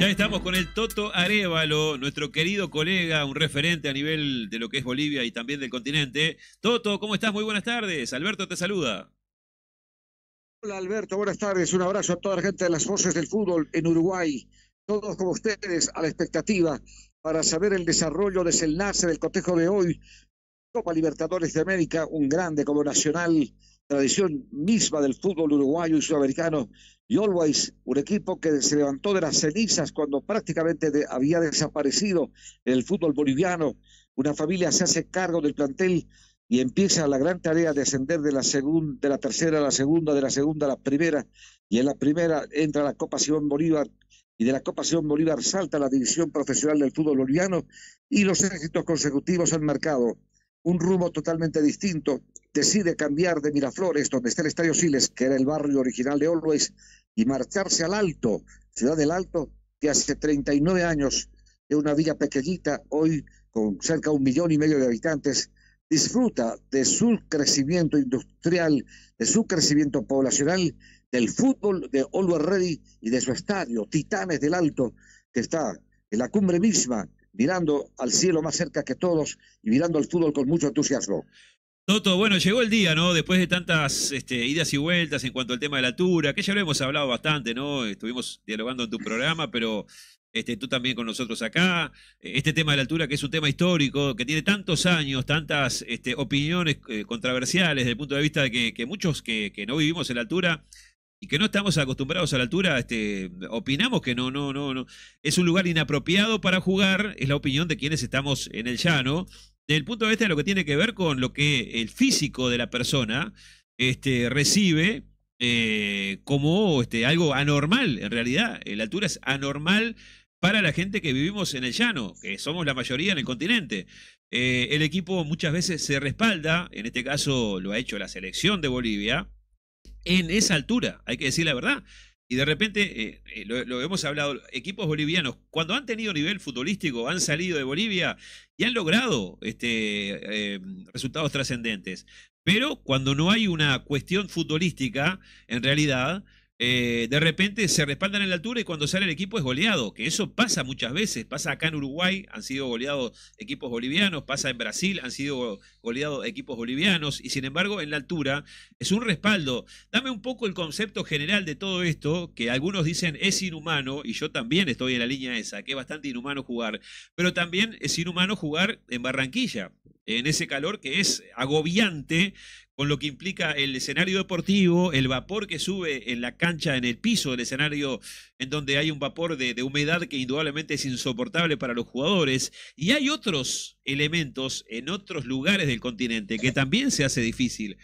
Ya estamos con el Toto Arevalo, nuestro querido colega, un referente a nivel de lo que es Bolivia y también del continente. Toto, ¿cómo estás? Muy buenas tardes. Alberto te saluda. Hola Alberto, buenas tardes. Un abrazo a toda la gente de las voces del fútbol en Uruguay. Todos como ustedes a la expectativa para saber el desarrollo, desenlace del cotejo de hoy. Copa Libertadores de América, un grande como Nacional tradición misma del fútbol uruguayo y sudamericano, y Always, un equipo que se levantó de las cenizas cuando prácticamente había desaparecido el fútbol boliviano. Una familia se hace cargo del plantel y empieza la gran tarea de ascender de la, la tercera a la segunda, de la segunda a la primera, y en la primera entra la Copa Simón Bolívar, y de la Copa Simón Bolívar salta la división profesional del fútbol boliviano, y los éxitos consecutivos han marcado un rumbo totalmente distinto, decide cambiar de Miraflores, donde está el Estadio Siles, que era el barrio original de Always, y marcharse al Alto, Ciudad del Alto, que hace 39 años es una villa pequeñita, hoy con cerca de un millón y medio de habitantes, disfruta de su crecimiento industrial, de su crecimiento poblacional, del fútbol de Always Ready y de su estadio, Titanes del Alto, que está en la cumbre misma mirando al cielo más cerca que todos y mirando al fútbol con mucho entusiasmo. Toto, bueno, llegó el día, ¿no? Después de tantas este, idas y vueltas en cuanto al tema de la altura, que ya lo hemos hablado bastante, ¿no? Estuvimos dialogando en tu programa, pero este, tú también con nosotros acá. Este tema de la altura, que es un tema histórico, que tiene tantos años, tantas este, opiniones eh, controversiales desde el punto de vista de que, muchos que no vivimos en la altura y que no estamos acostumbrados a la altura, este, opinamos que no, no, no, no. Es un lugar inapropiado para jugar, es la opinión de quienes estamos en el llano, desde el punto de vista de lo que tiene que ver con lo que el físico de la persona este, recibe eh, como este, algo anormal, en realidad. Eh, la altura es anormal para la gente que vivimos en el llano, que somos la mayoría en el continente. Eh, el equipo muchas veces se respalda, en este caso lo ha hecho la selección de Bolivia, en esa altura, hay que decir la verdad. Y de repente, eh, eh, lo, hemos hablado, equipos bolivianos, cuando han tenido nivel futbolístico, han salido de Bolivia y han logrado este, eh, resultados trascendentes. Pero cuando no hay una cuestión futbolística, en realidad, eh, de repente se respaldan en la altura y cuando sale el equipo es goleado, que eso pasa muchas veces, pasa acá en Uruguay, han sido goleados equipos bolivianos, pasa en Brasil, han sido goleados equipos bolivianos, y sin embargo en la altura es un respaldo. Dame un poco el concepto general de todo esto, que algunos dicen es inhumano, y yo también estoy en la línea esa, que es bastante inhumano jugar, pero también es inhumano jugar en Barranquilla en ese calor que es agobiante con lo que implica el escenario deportivo, el vapor que sube en la cancha, en el piso del escenario, en donde hay un vapor de, de, humedad que indudablemente es insoportable para los jugadores. Y hay otros elementos en otros lugares del continente que también se hace difícil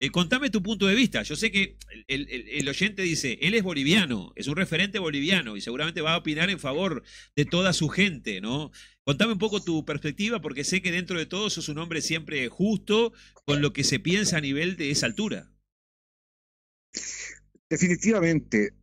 eh, contame tu punto de vista. Yo sé que el, oyente dice, él es boliviano, es un referente boliviano y seguramente va a opinar en favor de toda su gente, ¿no? Contame un poco tu perspectiva porque sé que dentro de todo sos un hombre siempre justo con lo que se piensa a nivel de esa altura. Definitivamente,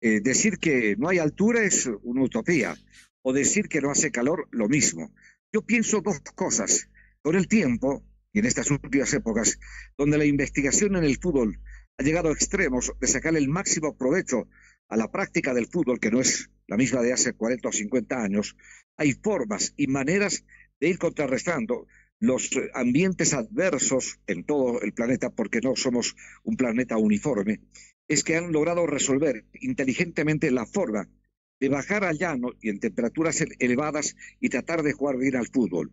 eh, decir que no hay altura es una utopía o decir que no hace calor, lo mismo. Yo pienso dos cosas. por el tiempo, y en estas últimas épocas, donde la investigación en el fútbol ha llegado a extremos de sacar el máximo provecho a la práctica del fútbol, que no es la misma de hace 40 o 50 años, hay formas y maneras de ir contrarrestando los eh, ambientes adversos en todo el planeta, porque no somos un planeta uniforme, es que han logrado resolver inteligentemente la forma de bajar al llano y en temperaturas elevadas y tratar de jugar bien al fútbol,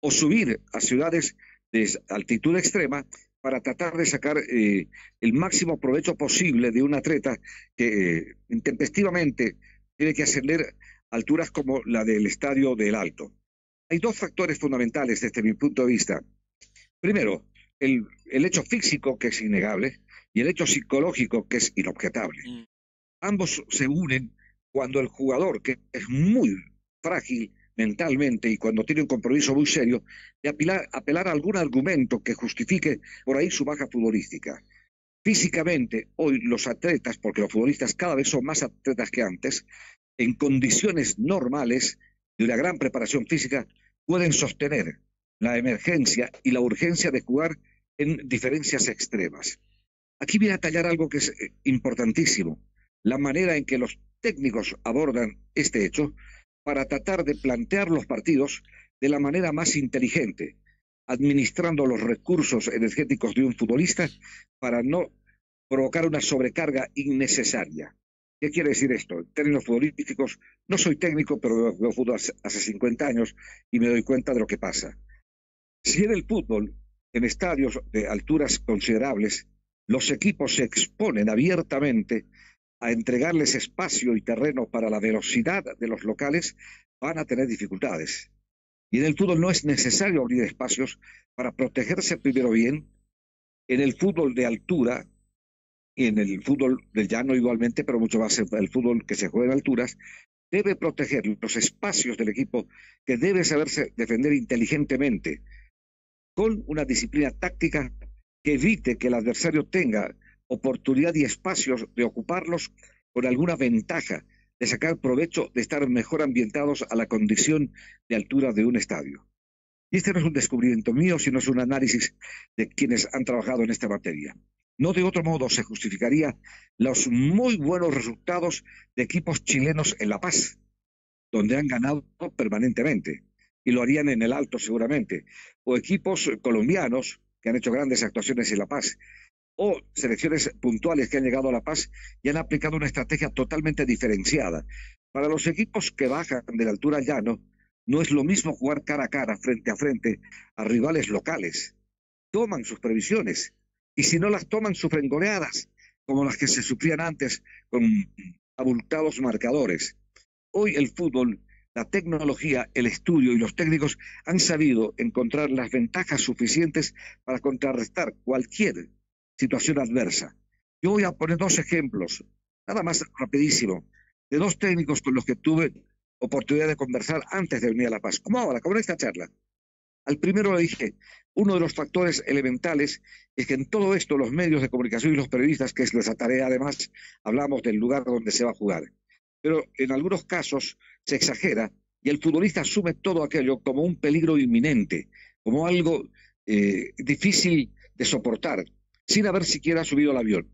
o subir a ciudades de altitud extrema para tratar de sacar eh, el máximo provecho posible de un atleta que eh, intempestivamente tiene que ascender alturas como la del Estadio del Alto. Hay dos factores fundamentales desde mi punto de vista. Primero, el, hecho físico, que es innegable, y el hecho psicológico, que es inobjetable. Mm. Ambos se unen cuando el jugador, que es muy frágil, mentalmente y cuando tiene un compromiso muy serio, de apelar, apelar a algún argumento que justifique por ahí su baja futbolística. Físicamente, hoy los atletas, porque los futbolistas cada vez son más atletas que antes, en condiciones normales de una gran preparación física, pueden sostener la emergencia y la urgencia de jugar en diferencias extremas. Aquí viene a tallar algo que es eh, importantísimo, la manera en que los técnicos abordan este hecho para tratar de plantear los partidos de la manera más inteligente, administrando los recursos energéticos de un futbolista para no provocar una sobrecarga innecesaria. ¿Qué quiere decir esto? En términos futbolísticos, no soy técnico, pero veo fútbol hace 50 años y me doy cuenta de lo que pasa. Si en el fútbol, en estadios de alturas considerables, los equipos se exponen abiertamente a entregarles espacio y terreno para la velocidad de los locales, van a tener dificultades. Y en el fútbol no es necesario abrir espacios para protegerse primero bien. En el fútbol de altura, y en el fútbol del llano igualmente, pero mucho más el fútbol que se juega en alturas, debe proteger los espacios del equipo que debe saberse defender inteligentemente, con una disciplina táctica que evite que el adversario tenga oportunidad y espacios de ocuparlos con alguna ventaja, de sacar provecho de estar mejor ambientados a la condición de altura de un estadio. Y este no es un descubrimiento mío, sino es un análisis de quienes han trabajado en esta materia. No de otro modo se justificaría los muy buenos resultados de equipos chilenos en La Paz, donde han ganado permanentemente, y lo harían en el Alto seguramente, o equipos colombianos que han hecho grandes actuaciones en La Paz, o selecciones puntuales que han llegado a La Paz y han aplicado una estrategia totalmente diferenciada. Para los equipos que bajan de la altura llano, no es lo mismo jugar cara a cara, frente a frente, a rivales locales. Toman sus previsiones y si no las toman, sufren goleadas, como las que se sufrían antes con abultados marcadores. Hoy el fútbol, la tecnología, el estudio y los técnicos han sabido encontrar las ventajas suficientes para contrarrestar cualquier situación adversa. Yo voy a poner dos ejemplos, nada más rapidísimo, de dos técnicos con los que tuve oportunidad de conversar antes de venir a La Paz, como ahora, como en esta charla. Al primero le dije, uno de los factores elementales es que en todo esto los medios de comunicación y los periodistas, que es nuestra tarea además, hablamos del lugar donde se va a jugar. Pero en algunos casos se exagera y el futbolista asume todo aquello como un peligro inminente, como algo eh, difícil de soportar, sin haber siquiera subido al avión.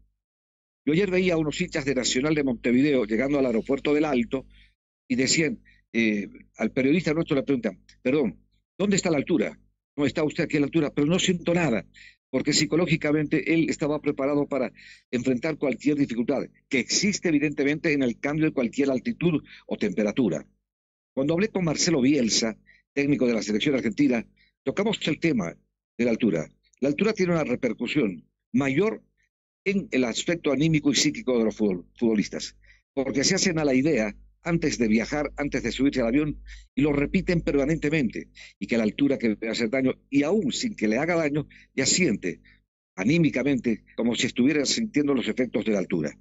Yo ayer veía a unos hinchas de Nacional de Montevideo llegando al aeropuerto del Alto y decían, eh, al periodista nuestro le preguntan, perdón, ¿dónde está la altura? No está usted aquí la altura, pero no siento nada, porque psicológicamente él estaba preparado para enfrentar cualquier dificultad que existe evidentemente en el cambio de cualquier altitud o temperatura. Cuando hablé con Marcelo Bielsa, técnico de la selección argentina, tocamos el tema de la altura. La altura tiene una repercusión mayor en el aspecto anímico y psíquico de los futbolistas, porque se hacen a la idea antes de viajar, antes de subirse al avión, y lo repiten permanentemente, y que la altura que le hacer daño, y aún sin que le haga daño, ya siente anímicamente como si estuviera sintiendo los efectos de la altura.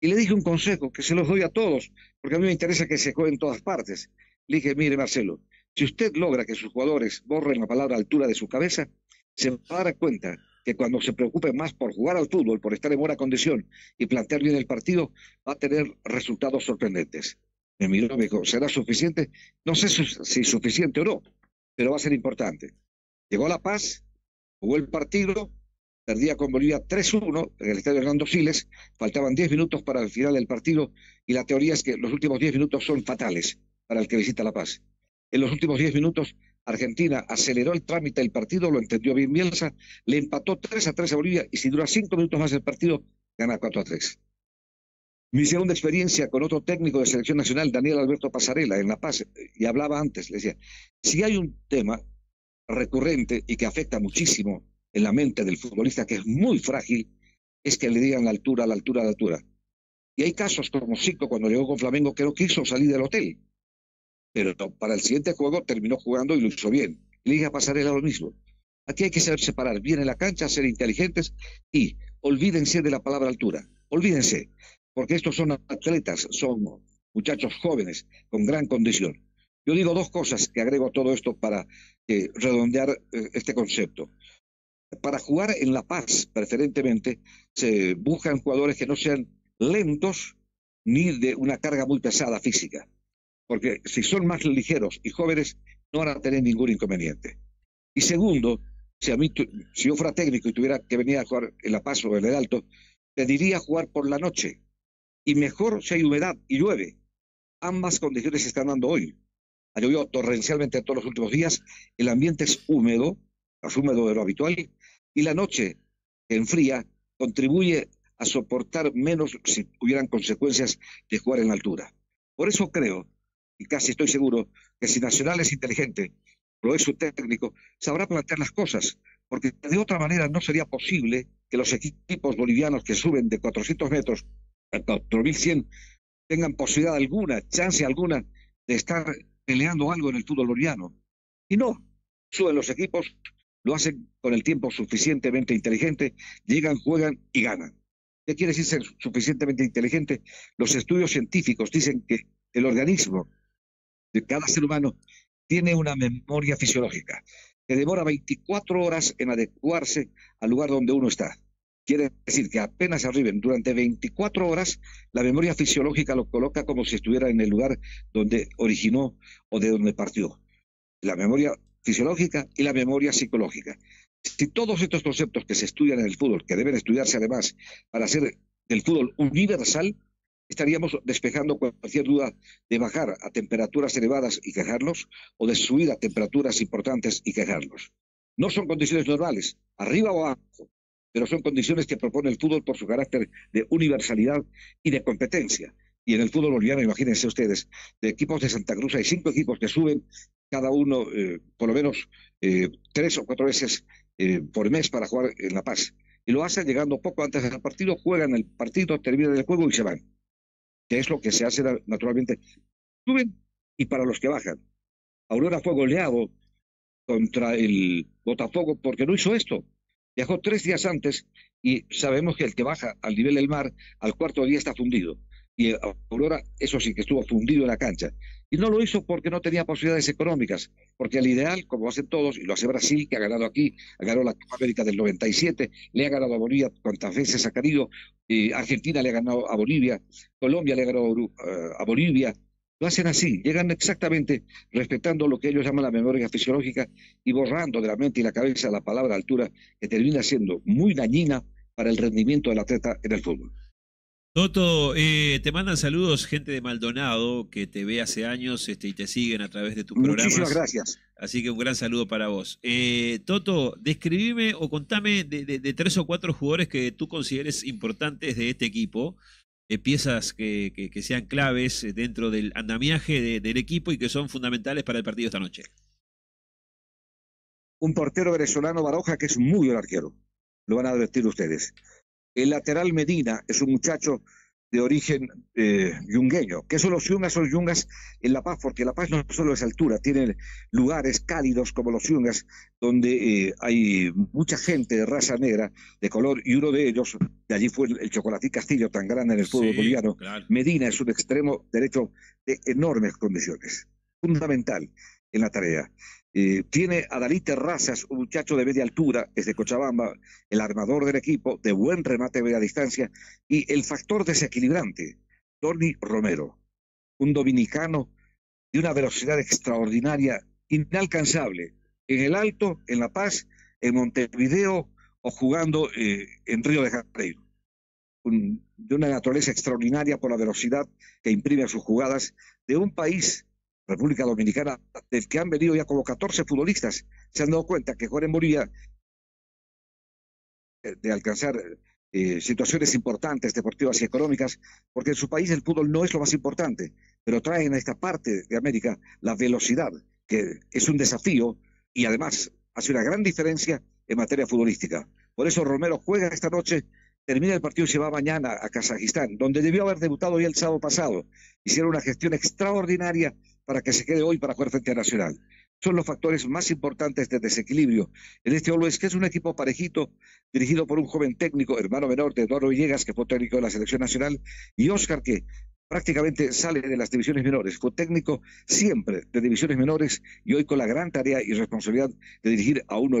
Y le dije un consejo que se los doy a todos, porque a mí me interesa que se juegue en todas partes. Le dije, mire Marcelo, si usted logra que sus jugadores borren la palabra altura de su cabeza, se va a dar cuenta que cuando se preocupe más por jugar al fútbol, por estar en buena condición y plantear bien el partido, va a tener resultados sorprendentes. Me miró, me dijo, ¿será suficiente? No sé si suficiente o no, pero va a ser importante. Llegó a La Paz, jugó el partido, perdía con Bolivia 3-1 en el estadio Hernando Siles, faltaban 10 minutos para el final del partido y la teoría es que los últimos 10 minutos son fatales para el que visita La Paz. En los últimos 10 minutos Argentina aceleró el trámite del partido, lo entendió bien Bielsa, le empató 3 a 3 a Bolivia y si dura 5 minutos más el partido, gana 4 a 3. Mi segunda experiencia con otro técnico de selección nacional, Daniel Alberto Pasarela, en La Paz, y hablaba antes, le decía, si hay un tema recurrente y que afecta muchísimo en la mente del futbolista, que es muy frágil, es que le digan la altura, la altura, la altura. Y hay casos como Zico cuando llegó con Flamengo que no quiso salir del hotel pero para el siguiente juego terminó jugando y lo hizo bien. Liga Pasarela lo mismo. Aquí hay que saber separar bien en la cancha, ser inteligentes y olvídense de la palabra altura. Olvídense, porque estos son atletas, son muchachos jóvenes con gran condición. Yo digo dos cosas que agrego a todo esto para eh, redondear eh, este concepto. Para jugar en La Paz, preferentemente, se buscan jugadores que no sean lentos ni de una carga muy pesada física porque si son más ligeros y jóvenes, no van a tener ningún inconveniente. Y segundo, si, a yo fuera técnico y tuviera que venir a jugar en La Paz o en el Alto, pediría jugar por la noche. Y mejor si hay humedad y llueve. Ambas condiciones se están dando hoy. Ha llovido torrencialmente todos los últimos días. El ambiente es húmedo, más húmedo de lo habitual. Y la noche, en enfría, contribuye a soportar menos si hubieran consecuencias de jugar en la altura. Por eso creo y casi estoy seguro que si Nacional es inteligente, lo es su técnico, sabrá plantear las cosas, porque de otra manera no sería posible que los equipos bolivianos que suben de 400 metros a 4100 tengan posibilidad alguna, chance alguna de estar peleando algo en el fútbol boliviano. Y no, suben los equipos, lo hacen con el tiempo suficientemente inteligente, llegan, juegan y ganan. ¿Qué quiere decir ser suficientemente inteligente? Los estudios científicos dicen que el organismo de cada ser humano tiene una memoria fisiológica que demora 24 horas en adecuarse al lugar donde uno está. Quiere decir que apenas arriben durante 24 horas, la memoria fisiológica lo coloca como si estuviera en el lugar donde originó o de donde partió. La memoria fisiológica y la memoria psicológica. Si todos estos conceptos que se estudian en el fútbol, que deben estudiarse además para hacer del fútbol universal, estaríamos despejando cualquier duda de bajar a temperaturas elevadas y quejarnos o de subir a temperaturas importantes y quejarnos. No son condiciones normales, arriba o abajo, pero son condiciones que propone el fútbol por su carácter de universalidad y de competencia. Y en el fútbol boliviano, imagínense ustedes, de equipos de Santa Cruz hay cinco equipos que suben, cada uno eh, por lo menos eh, tres o cuatro veces eh, por mes para jugar en La Paz. Y lo hacen llegando poco antes del partido, juegan el partido, terminan el juego y se van que es lo que se hace naturalmente. Suben y para los que bajan. Aurora fue goleado contra el Botafogo porque no hizo esto. Viajó tres días antes y sabemos que el que baja al nivel del mar al cuarto día está fundido y eh, Aurora, eso sí, que estuvo fundido en la cancha. Y no lo hizo porque no tenía posibilidades económicas, porque al ideal, como hacen todos, y lo hace Brasil, que ha ganado aquí, ganado la Copa América del 97, le ha ganado a Bolivia cuantas veces ha querido, Argentina le ha ganado a Bolivia, Colombia le ha ganado eh, a Bolivia, lo hacen así, llegan exactamente respetando lo que ellos llaman la memoria fisiológica y borrando de la mente y la cabeza la palabra altura, que termina siendo muy dañina para el rendimiento del atleta en el fútbol. Toto, eh, te mandan saludos gente de Maldonado que te ve hace años este, y te siguen a través de tu programa. Muchísimas gracias. Así que un gran saludo para vos. Eh, Toto, describime o contame de, tres o cuatro jugadores que tú consideres importantes de este equipo, eh, piezas que, sean claves dentro del andamiaje del equipo y que son fundamentales para el partido esta noche. Un portero venezolano Baroja que es muy buen arquero. Lo van a advertir ustedes. El lateral Medina es un muchacho de origen eh, yungueño. ¿Qué son los yungas? Son yungas en La Paz, porque La Paz no solo es altura, tiene lugares cálidos como los yungas, donde eh, hay mucha gente de raza negra, de color, y uno de ellos, de allí fue el, Chocolatí Castillo, tan grande en el fútbol boliviano, Medina es un extremo derecho de enormes condiciones, fundamental en la tarea. Eh, tiene a Dalí Terrazas, un muchacho de media altura, es de Cochabamba, el armador del equipo, de buen remate a media distancia, y el factor desequilibrante, Tony Romero, un dominicano de una velocidad extraordinaria, inalcanzable, en el Alto, en La Paz, en Montevideo o jugando eh, en Río de Janeiro. de una naturaleza extraordinaria por la velocidad que imprime a sus jugadas, de un país República Dominicana, del que han venido ya como 14 futbolistas, se han dado cuenta que Jorge Moría eh, de alcanzar eh, situaciones importantes deportivas y económicas, porque en su país el fútbol no es lo más importante, pero traen a esta parte de América la velocidad, que es un desafío y además hace una gran diferencia en materia futbolística. Por eso Romero juega esta noche, termina el partido y se va mañana a Kazajistán, donde debió haber debutado ya el sábado pasado. Hicieron una gestión extraordinaria para que se quede hoy para jugar frente a Nacional. Son los factores más importantes de desequilibrio en este es que es un equipo parejito, dirigido por un joven técnico, hermano menor de Eduardo Villegas, que fue técnico de la selección nacional, y Oscar, que prácticamente sale de las divisiones menores. Fue técnico siempre de divisiones menores y hoy con la gran tarea y responsabilidad de dirigir a uno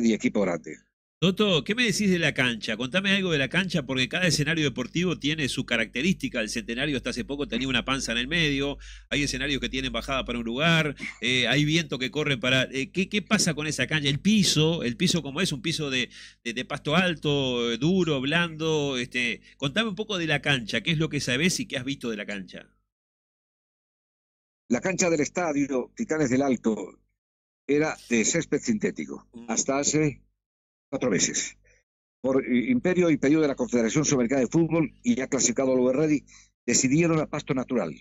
y equipo grande. Toto, ¿qué me decís de la cancha? Contame algo de la cancha, porque cada escenario deportivo tiene su característica. El centenario hasta hace poco tenía una panza en el medio, hay escenarios que tienen bajada para un lugar, eh, hay viento que corre para. Eh, ¿qué, ¿qué, pasa con esa cancha? El piso, el piso como es, un piso de, pasto alto, eh, duro, blando. Este, contame un poco de la cancha, qué es lo que sabés y qué has visto de la cancha. La cancha del estadio Titanes del Alto era de césped sintético. Hasta hace cuatro veces. Por Imperio y pedido de la Confederación Sudamericana de Fútbol y ya clasificado al Ready, decidieron a pasto natural.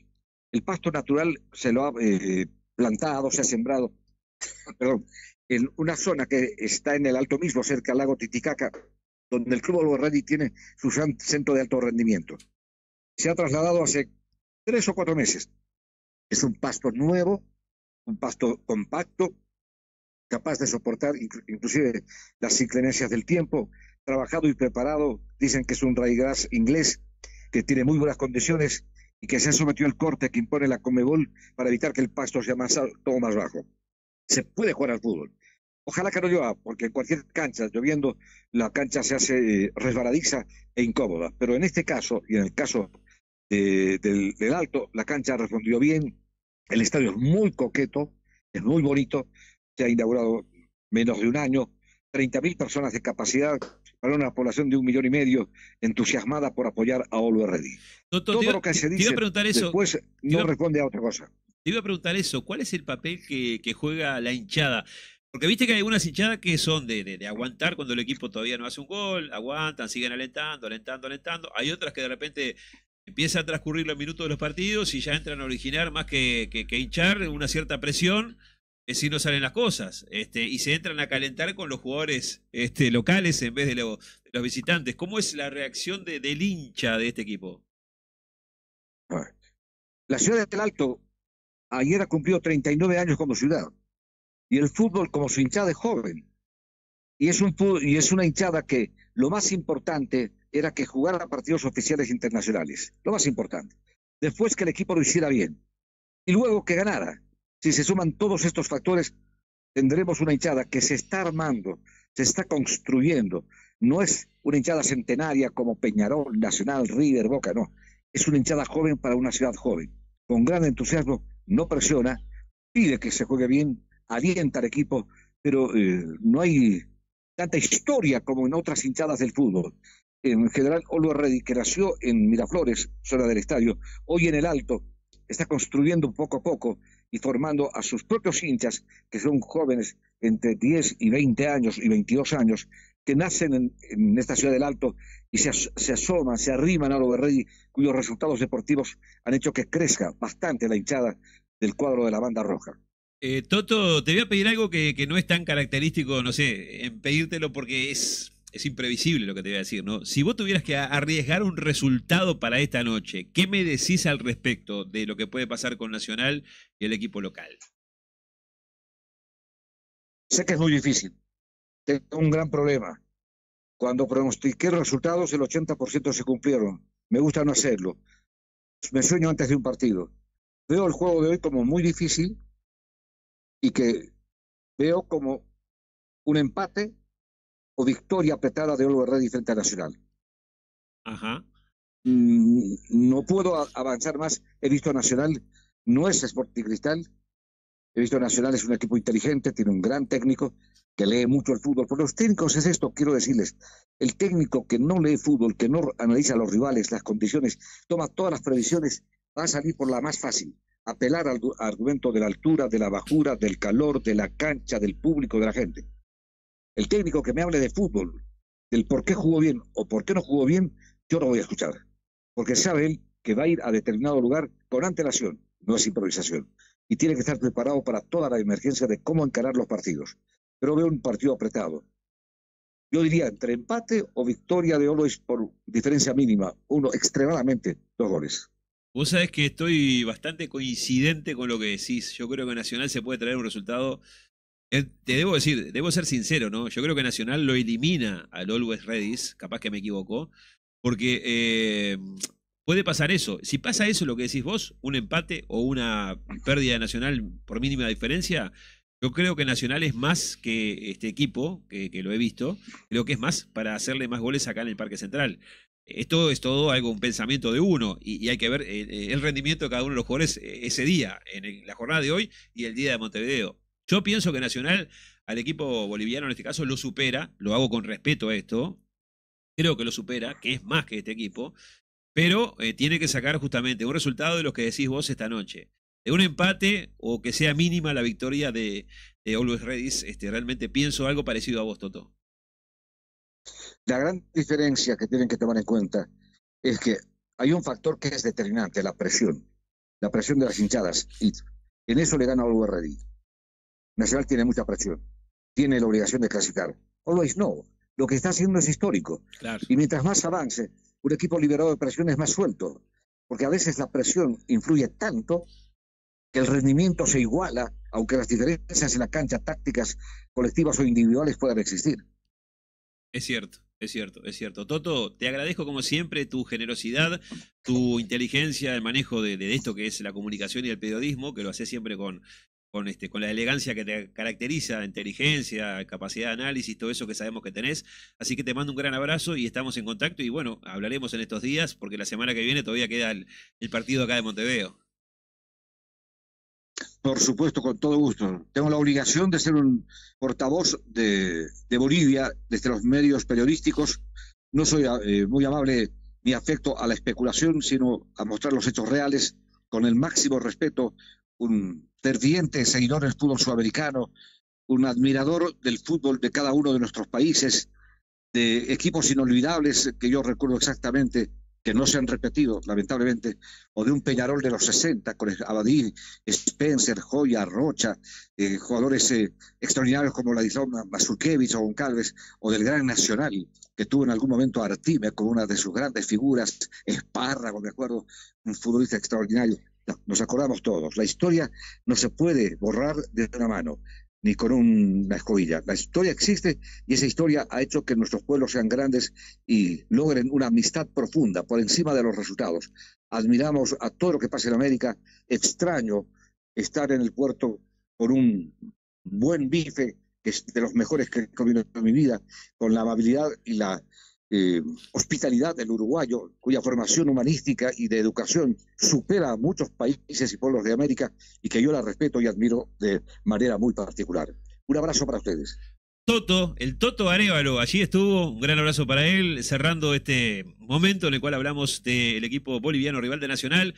El pasto natural se lo ha eh, plantado, se ha sembrado, perdón, en una zona que está en el Alto Mismo, cerca al lago Titicaca, donde el Club Ready tiene su centro de alto rendimiento. Se ha trasladado hace tres o cuatro meses. Es un pasto nuevo, un pasto compacto, capaz de soportar inclusive las inclemencias del tiempo, trabajado y preparado, dicen que es un raigras inglés, que tiene muy buenas condiciones y que se ha sometido al corte que impone la Comebol para evitar que el pasto sea más alto o más bajo. Se puede jugar al fútbol. Ojalá que no llueva, porque en cualquier cancha, lloviendo, la cancha se hace eh, resbaladiza e incómoda. Pero en este caso, y en el caso del, del Alto, la cancha respondió bien, el estadio es muy coqueto, es muy bonito, se ha inaugurado menos de un año, 30.000 personas de capacidad para una población de un millón y medio entusiasmada por apoyar a Oliver Doctor, Todo lo preguntar eso, después no responde a otra cosa. Te iba a preguntar eso, ¿cuál es el papel que, juega la hinchada? Porque viste que hay algunas hinchadas que son de, aguantar cuando el equipo todavía no hace un gol, aguantan, siguen alentando, alentando, alentando. Hay otras que de repente Empiezan a transcurrir los minutos de los partidos y ya entran a originar más que, que, que hinchar una cierta presión si no salen las cosas. Este, y se entran a calentar con los jugadores este, locales en vez de, los visitantes. ¿Cómo es la reacción de, del hincha de este equipo? Ah, la ciudad de Alto ayer ha cumplido 39 años como ciudad y el fútbol como su hinchada es joven. Y es, un, y es una hinchada que lo más importante era que jugara partidos oficiales internacionales. Lo más importante. Después que el equipo lo hiciera bien. Y luego que ganara. Si se suman todos estos factores, tendremos una hinchada que se está armando, se está construyendo. No es una hinchada centenaria como Peñarol, Nacional, River, Boca, no. Es una hinchada joven para una ciudad joven. Con gran entusiasmo, no presiona, pide que se juegue bien, alienta al equipo, pero eh, no hay tanta historia como en otras hinchadas del fútbol. En general, Olo Reddy, que nació en Miraflores, zona del estadio, hoy en el Alto, está construyendo poco a poco y formando a sus propios hinchas, que son jóvenes entre 10 y 20 años y 22 años, que nacen en, esta ciudad del Alto y se, asoman, se arriman a lo Berrey, cuyos resultados deportivos han hecho que crezca bastante la hinchada del cuadro de la banda roja. Eh, Toto, te voy a pedir algo que no es tan característico, no sé, en pedírtelo porque es es imprevisible lo que te voy a decir, ¿no? Si vos tuvieras que arriesgar un resultado para esta noche, ¿qué me decís al respecto de lo que puede pasar con Nacional y el equipo local? Sé que es muy difícil. Tengo un gran problema. Cuando pronostiqué resultados, el 80% se cumplieron. Me gusta no hacerlo. Me sueño antes de un partido. Veo el juego de hoy como muy difícil y que veo como un empate victoria apretada de Oliver Reddy frente a Nacional. Ajá. Mm, no puedo avanzar más. He visto Nacional, no es Sporting Cristal. He visto Nacional, es un equipo inteligente, tiene un gran técnico que lee mucho el fútbol. Por los técnicos es esto, quiero decirles. El técnico que no lee fútbol, que no analiza los rivales, las condiciones, toma todas las previsiones, va a salir por la más fácil apelar al argumento de la altura, de la bajura, del calor, de la cancha, del público, de la gente. El técnico que me hable de fútbol, del por qué jugó bien o por qué no jugó bien, yo no voy a escuchar. Porque sabe él que va a ir a determinado lugar con antelación, no es improvisación. Y tiene que estar preparado para toda la emergencia de cómo encarar los partidos. Pero veo un partido apretado. Yo diría entre empate o victoria de Olois por diferencia mínima. Uno, extremadamente, dos goles. Vos sabés que estoy bastante coincidente con lo que decís. Yo creo que Nacional se puede traer un resultado te debo decir, debo ser sincero, ¿no? Yo creo que Nacional lo elimina al Always Redis, capaz que me equivoco, porque eh, puede pasar eso. Si pasa eso, lo que decís vos, un empate o una pérdida de Nacional por mínima diferencia, yo creo que Nacional es más que este equipo, que, lo he visto, creo que es más para hacerle más goles acá en el Parque Central. Esto es todo algo, un pensamiento de uno, y, hay que ver eh, eh, el, rendimiento de cada uno de los jugadores ese día, en la jornada de hoy y el día de Montevideo. Yo pienso que Nacional al equipo boliviano en este caso lo supera, lo hago con respeto a esto, creo que lo supera, que es más que este equipo, pero eh, tiene que sacar justamente un resultado de los que decís vos esta noche. De un empate o que sea mínima la victoria de, de Redis, este, realmente pienso algo parecido a vos, Toto. La gran diferencia que tienen que tomar en cuenta es que hay un factor que es determinante, la presión, la presión de las hinchadas. Y en eso le gana Always Redis Nacional tiene mucha presión, tiene la obligación de clasificar. Always no. Lo que está haciendo es histórico. Y mientras más avance, un equipo liberado de presión es más suelto, porque a veces la presión influye tanto que el rendimiento se iguala, aunque las diferencias en la cancha tácticas colectivas o individuales puedan existir. Es cierto, es cierto, es cierto. Toto, te agradezco como siempre tu generosidad, tu inteligencia, el manejo de, de, esto que es la comunicación y el periodismo, que lo haces siempre con, con, este, con la elegancia que te caracteriza, inteligencia, capacidad de análisis, todo eso que sabemos que tenés. Así que te mando un gran abrazo y estamos en contacto y bueno, hablaremos en estos días porque la semana que viene todavía queda el, partido acá de Montevideo. Por supuesto, con todo gusto. Tengo la obligación de ser un portavoz de, Bolivia desde los medios periodísticos. No soy eh, muy amable ni afecto a la especulación, sino a mostrar los hechos reales con el máximo respeto. Un Perdientes seguidor del fútbol sudamericano, un admirador del fútbol de cada uno de nuestros países, de equipos inolvidables que yo recuerdo exactamente, que no se han repetido, lamentablemente, o de un Peñarol de los 60, con Abadí, Spencer, Joya, Rocha, eh, jugadores eh, extraordinarios como la Ladislao Mazurkevich o Goncalves, o del Gran Nacional, que tuvo en algún momento a Artime como una de sus grandes figuras, Espárrago, me acuerdo, un futbolista extraordinario nos acordamos todos. La historia no se puede borrar de una mano ni con una escobilla. La historia existe y esa historia ha hecho que nuestros pueblos sean grandes y logren una amistad profunda por encima de los resultados. Admiramos a todo lo que pasa en América. Extraño estar en el puerto con un buen bife, que es de los mejores que he comido en mi vida, con la amabilidad y la eh, hospitalidad del uruguayo, cuya formación humanística y de educación supera a muchos países y pueblos de América y que yo la respeto y admiro de manera muy particular. Un abrazo para ustedes. Toto, el Toto Arevalo, allí estuvo, un gran abrazo para él, cerrando este momento en el cual hablamos del equipo boliviano rival de Nacional.